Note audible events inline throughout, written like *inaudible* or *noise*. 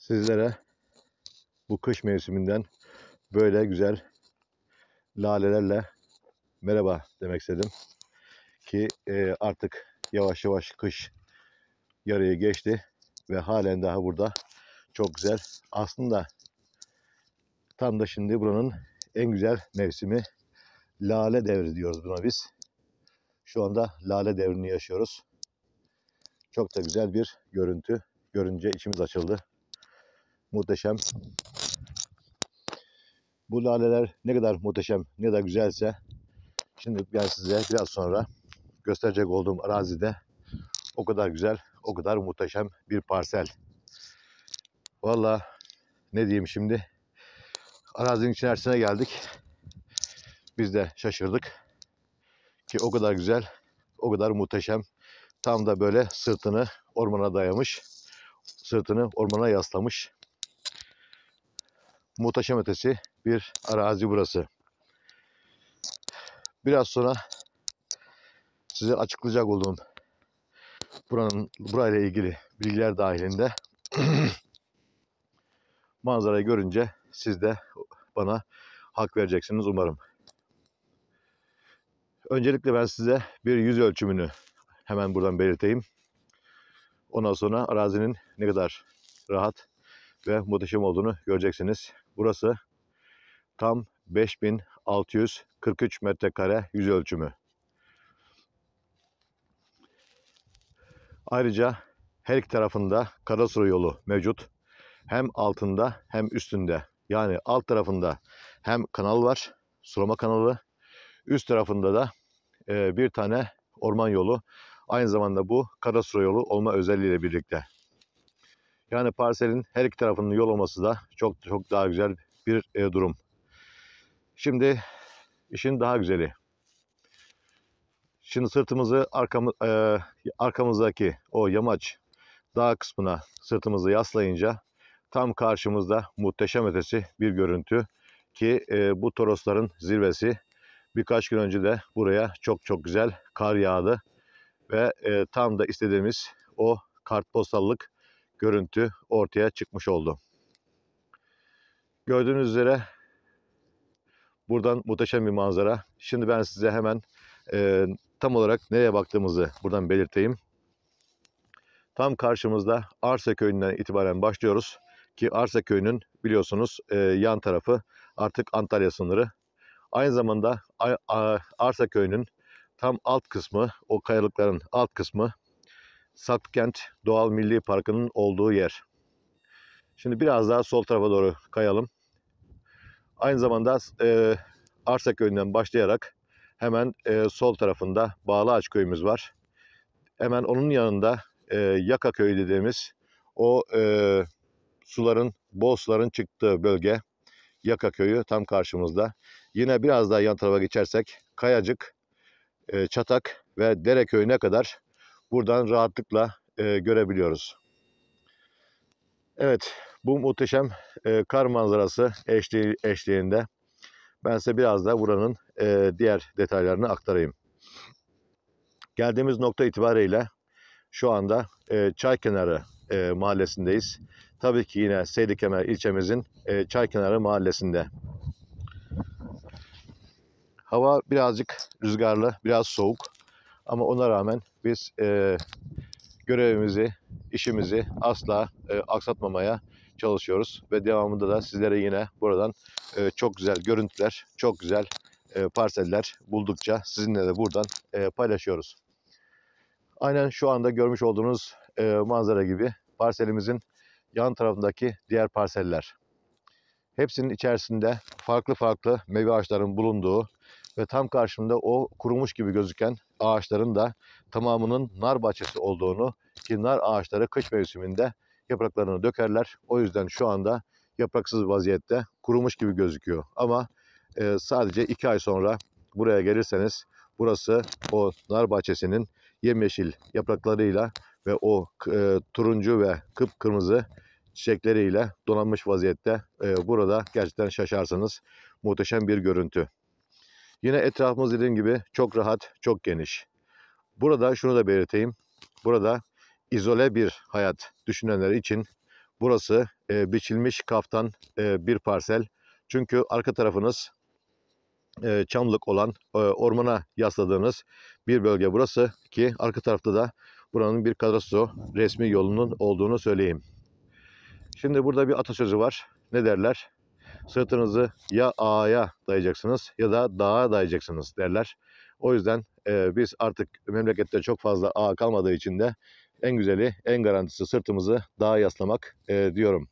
sizlere bu kış mevsiminden böyle güzel lalelerle merhaba demek istedim. Ki e, artık yavaş yavaş kış yarıya geçti ve halen daha burada çok güzel. Aslında tam da şimdi buranın en güzel mevsimi lale devri diyoruz buna biz. Şu anda lale devrini yaşıyoruz. Çok da güzel bir görüntü. Görünce içimiz açıldı muhteşem. Bu laleler ne kadar muhteşem, ne kadar güzelse şimdi ben size biraz sonra gösterecek olduğum arazide o kadar güzel, o kadar muhteşem bir parsel. Valla ne diyeyim şimdi? Arazinin içerisine geldik. Biz de şaşırdık. Ki o kadar güzel, o kadar muhteşem. Tam da böyle sırtını ormana dayamış. Sırtını ormana yaslamış muhteşem ötesi bir arazi burası. Biraz sonra size açıklayacak olduğum buranın burayla ilgili bilgiler dahilinde *clears throat* manzarayı görünce siz de bana hak vereceksiniz umarım. Öncelikle ben size bir yüz ölçümünü hemen buradan belirteyim. Ondan sonra arazinin ne kadar rahat ve muhteşem olduğunu göreceksiniz. Burası tam 5643 metrekare yüz ölçümü. Ayrıca her iki tarafında Karasura yolu mevcut. Hem altında hem üstünde. Yani alt tarafında hem kanal var, sulama kanalı. Üst tarafında da e, bir tane orman yolu. Aynı zamanda bu Karasura yolu olma özelliğiyle birlikte. Yani parselin her iki tarafının yol olması da çok çok daha güzel bir e, durum. Şimdi işin daha güzeli. Şimdi sırtımızı arkamı, e, arkamızdaki o yamaç dağ kısmına sırtımızı yaslayınca tam karşımızda muhteşem ötesi bir görüntü ki e, bu Torosların zirvesi birkaç gün önce de buraya çok çok güzel kar yağdı ve e, tam da istediğimiz o kartpostallık görüntü ortaya çıkmış oldu. Gördüğünüz üzere buradan muhteşem bir manzara. Şimdi ben size hemen e, tam olarak nereye baktığımızı buradan belirteyim. Tam karşımızda Arsa Köyü'nden itibaren başlıyoruz. Ki Arsa Köyü'nün biliyorsunuz e, yan tarafı artık Antalya sınırı. Aynı zamanda Arsa Köyü'nün tam alt kısmı, o kayalıkların alt kısmı Sapkent Doğal Milli Parkı'nın olduğu yer. Şimdi biraz daha sol tarafa doğru kayalım. Aynı zamanda e, Arsa köyünden başlayarak hemen e, sol tarafında Bağlaaç köyümüz var. Hemen onun yanında e, Yaka köyü dediğimiz o e, suların, bol suların çıktığı bölge Yaka köyü tam karşımızda. Yine biraz daha yan tarafa geçersek Kayacık, e, Çatak ve Dere köyüne kadar buradan rahatlıkla e, görebiliyoruz. Evet bu muhteşem e, kar manzarası eşliği, eşliğinde ben size biraz da buranın e, diğer detaylarını aktarayım. Geldiğimiz nokta itibariyle şu anda e, Çaykenarı e, mahallesindeyiz. Tabii ki yine Seydi Seydikemer ilçemizin e, Çaykenarı mahallesinde. Hava birazcık rüzgarlı, biraz soğuk ama ona rağmen biz e, görevimizi, işimizi asla e, aksatmamaya çalışıyoruz. Ve devamında da sizlere yine buradan e, çok güzel görüntüler, çok güzel e, parseller buldukça sizinle de buradan e, paylaşıyoruz. Aynen şu anda görmüş olduğunuz e, manzara gibi parselimizin yan tarafındaki diğer parseller. Hepsinin içerisinde farklı farklı meyve ağaçların bulunduğu ve tam karşımda o kurumuş gibi gözüken ağaçların da tamamının nar bahçesi olduğunu ki nar ağaçları kış mevsiminde yapraklarını dökerler. O yüzden şu anda yapraksız vaziyette kurumuş gibi gözüküyor. Ama e, sadece iki ay sonra buraya gelirseniz burası o nar bahçesinin yemyeşil yapraklarıyla ve o e, turuncu ve kıpkırmızı çiçekleriyle donanmış vaziyette. E, burada gerçekten şaşarsınız. Muhteşem bir görüntü. Yine etrafımız dediğim gibi çok rahat, çok geniş. Burada şunu da belirteyim. Burada izole bir hayat düşünenler için burası e, biçilmiş kaftan e, bir parsel. Çünkü arka tarafınız e, çamlık olan e, ormana yasladığınız bir bölge burası ki arka tarafta da buranın bir kadastro resmi yolunun olduğunu söyleyeyim. Şimdi burada bir atasözü var. Ne derler? Sırtınızı ya ağaya dayayacaksınız ya da dağa dayayacaksınız derler. O yüzden e, biz artık memlekette çok fazla ağa kalmadığı için de en güzeli, en garantisi sırtımızı dağa yaslamak e, diyorum.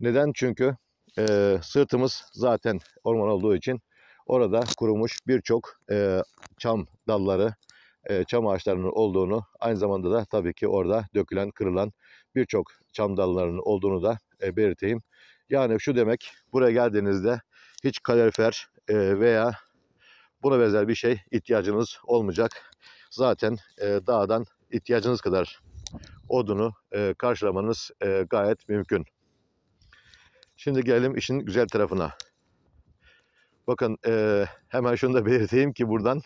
Neden? Çünkü e, sırtımız zaten orman olduğu için orada kurumuş birçok e, çam dalları, e, çam ağaçlarının olduğunu, aynı zamanda da tabii ki orada dökülen, kırılan birçok çam dallarının olduğunu da e, belirteyim. Yani şu demek buraya geldiğinizde hiç kalorifer e, veya buna benzer bir şey ihtiyacınız olmayacak. Zaten e, dağdan ihtiyacınız kadar odunu e, karşılamanız gayet mümkün. Şimdi gelelim işin güzel tarafına. Bakın hemen şunu da belirteyim ki buradan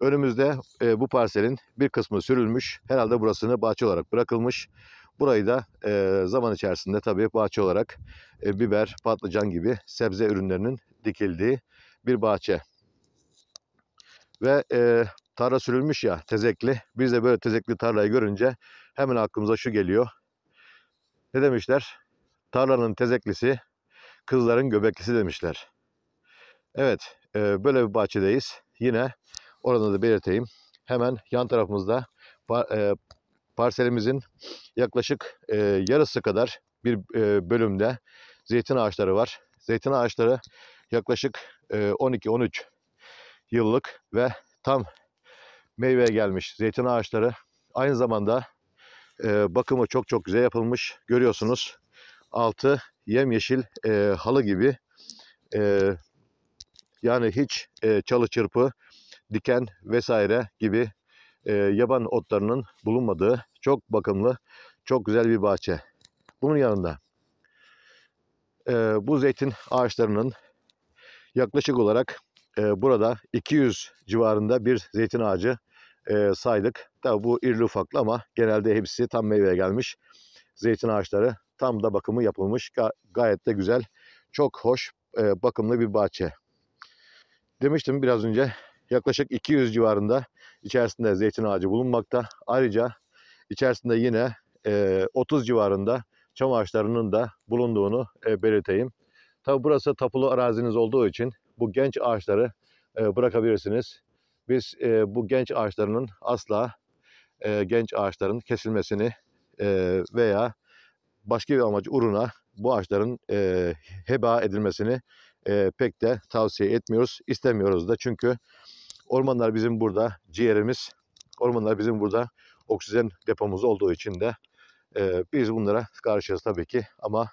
önümüzde bu parselin bir kısmı sürülmüş. Herhalde burasını bahçe olarak bırakılmış. Burayı da e, zaman içerisinde tabii bahçe olarak e, biber, patlıcan gibi sebze ürünlerinin dikildiği bir bahçe. Ve e, tarla sürülmüş ya tezekli. Biz de böyle tezekli tarlayı görünce hemen aklımıza şu geliyor. Ne demişler? Tarlanın tezeklisi, kızların göbeklisi demişler. Evet, e, böyle bir bahçedeyiz. Yine oranı da belirteyim. Hemen yan tarafımızda e, parselimizin yaklaşık e, yarısı kadar bir e, bölümde zeytin ağaçları var. Zeytin ağaçları yaklaşık e, 12-13 yıllık ve tam meyveye gelmiş zeytin ağaçları. Aynı zamanda e, bakımı çok çok güzel yapılmış. Görüyorsunuz altı yemyeşil e, halı gibi e, yani hiç e, çalı çırpı, diken vesaire gibi e, yaban otlarının bulunmadığı çok bakımlı, çok güzel bir bahçe. Bunun yanında e, bu zeytin ağaçlarının yaklaşık olarak e, burada 200 civarında bir zeytin ağacı e, saydık. Tabi bu irli ufaklı ama genelde hepsi tam meyveye gelmiş. Zeytin ağaçları tam da bakımı yapılmış. Ga gayet de güzel, çok hoş, e, bakımlı bir bahçe. Demiştim biraz önce yaklaşık 200 civarında içerisinde zeytin ağacı bulunmakta. Ayrıca içerisinde yine 30 e, civarında çam ağaçlarının da bulunduğunu e, belirteyim. Tabi burası tapulu araziniz olduğu için bu genç ağaçları e, bırakabilirsiniz. Biz e, bu genç ağaçlarının asla genç ağaçların kesilmesini veya başka bir amaç uğruna bu ağaçların heba edilmesini pek de tavsiye etmiyoruz, istemiyoruz da çünkü Ormanlar bizim burada ciğerimiz. Ormanlar bizim burada oksijen depomuz olduğu için de e, biz bunlara karşıyız tabii ki. Ama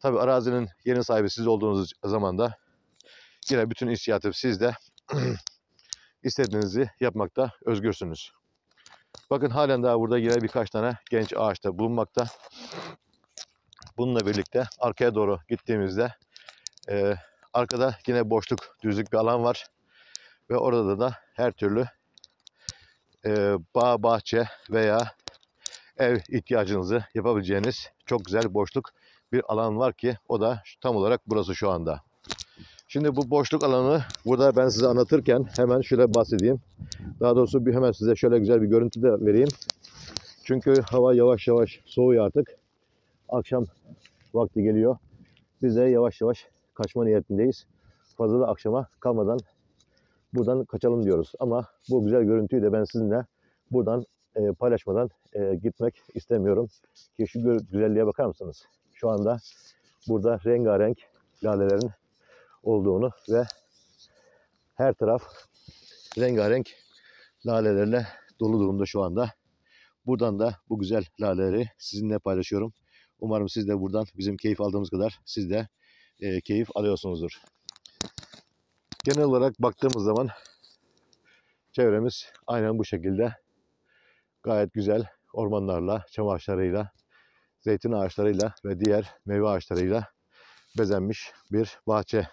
tabii arazinin yeni sahibi siz olduğunuz zaman da yine bütün inisiyatif sizde. *clears throat* istediğinizi yapmakta özgürsünüz. Bakın halen daha burada yine birkaç tane genç ağaçta bulunmakta. Bununla birlikte arkaya doğru gittiğimizde e, arkada yine boşluk, düzlük bir alan var. Ve orada da her türlü e, bağ, bahçe veya ev ihtiyacınızı yapabileceğiniz çok güzel boşluk bir alan var ki o da tam olarak burası şu anda. Şimdi bu boşluk alanı burada ben size anlatırken hemen şöyle bahsedeyim. Daha doğrusu bir hemen size şöyle güzel bir görüntü de vereyim. Çünkü hava yavaş yavaş soğuyor artık. Akşam vakti geliyor. Biz de yavaş yavaş kaçma niyetindeyiz. Fazla da akşama kalmadan buradan kaçalım diyoruz. Ama bu güzel görüntüyü de ben sizinle buradan e, paylaşmadan e, gitmek istemiyorum. Ki şu güzelliğe bakar mısınız? Şu anda burada rengarenk lalelerin olduğunu ve her taraf rengarenk lalelerle dolu durumda şu anda. Buradan da bu güzel laleleri sizinle paylaşıyorum. Umarım siz de buradan bizim keyif aldığımız kadar siz de e, keyif alıyorsunuzdur. Genel olarak baktığımız zaman çevremiz aynen bu şekilde. Gayet güzel ormanlarla, çam ağaçlarıyla, zeytin ağaçlarıyla ve diğer meyve ağaçlarıyla bezenmiş bir bahçe.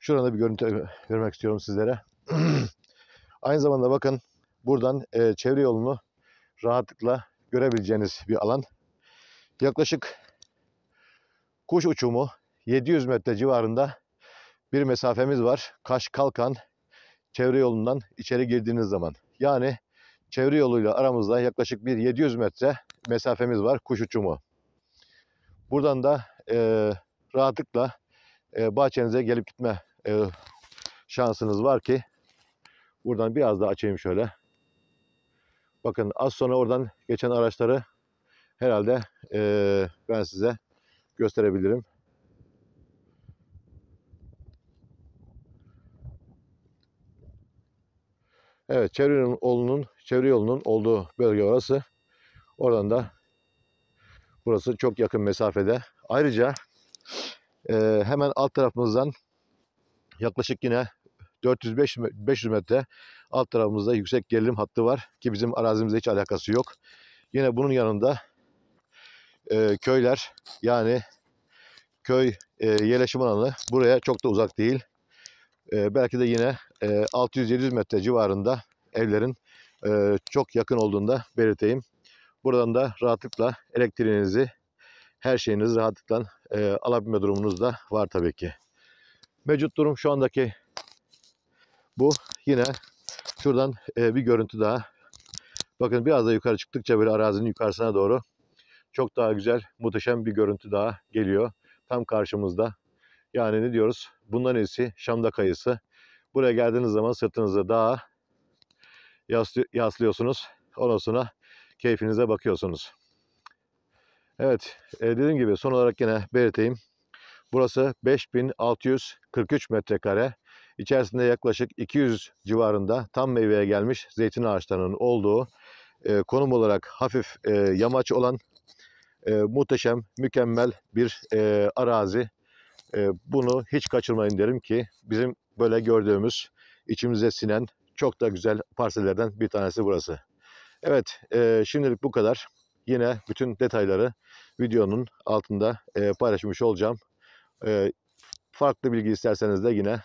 Şurada bir görüntü vermek istiyorum sizlere. *clears throat* Aynı zamanda bakın buradan e, çevre yolunu rahatlıkla görebileceğiniz bir alan. Yaklaşık kuş uçumu 700 metre civarında bir mesafemiz var. Kaş Kalkan çevre yolundan içeri girdiğiniz zaman. Yani çevre yoluyla aramızda yaklaşık bir 700 metre mesafemiz var kuş uçumu. Buradan da e, rahatlıkla e, bahçenize gelip gitme e, şansınız var ki buradan biraz daha açayım şöyle. Bakın az sonra oradan geçen araçları herhalde e, ben size gösterebilirim. Evet çevre yolunun, çevre yolunun olduğu bölge orası. Oradan da burası çok yakın mesafede. Ayrıca e, hemen alt tarafımızdan yaklaşık yine 400-500 metre alt tarafımızda yüksek gerilim hattı var ki bizim arazimizle hiç alakası yok. Yine bunun yanında e, köyler yani köy e, yerleşim alanı buraya çok da uzak değil. E, belki de yine e, 600-700 metre civarında evlerin e, çok yakın olduğunda belirteyim. Buradan da rahatlıkla elektriğinizi, her şeyinizi rahatlıkla e, alabilme durumunuz da var tabii ki. Mevcut durum şu andaki bu. Yine şuradan e, bir görüntü daha. Bakın biraz da yukarı çıktıkça böyle arazinin yukarısına doğru çok daha güzel, muhteşem bir görüntü daha geliyor. Tam karşımızda. Yani ne diyoruz? Bundan iyisi Şamda kayısı. Buraya geldiğiniz zaman sırtınızı dağa yaslı, yaslıyorsunuz. Ondan sonra keyfinize bakıyorsunuz. Evet e, dediğim gibi son olarak yine belirteyim. Burası 5643 metrekare. İçerisinde yaklaşık 200 civarında tam meyveye gelmiş zeytin ağaçlarının olduğu e, konum olarak hafif e, yamaç olan e, muhteşem, mükemmel bir e, arazi. Ee, bunu hiç kaçırmayın derim ki bizim böyle gördüğümüz içimize sinen çok da güzel parsellerden bir tanesi burası. Evet e, şimdilik bu kadar. Yine bütün detayları videonun altında e, paylaşmış olacağım. E, farklı bilgi isterseniz de yine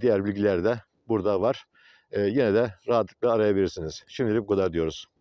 diğer bilgiler de burada var. Yine de rahatlıkla arayabilirsiniz. Şimdilik bu kadar diyoruz.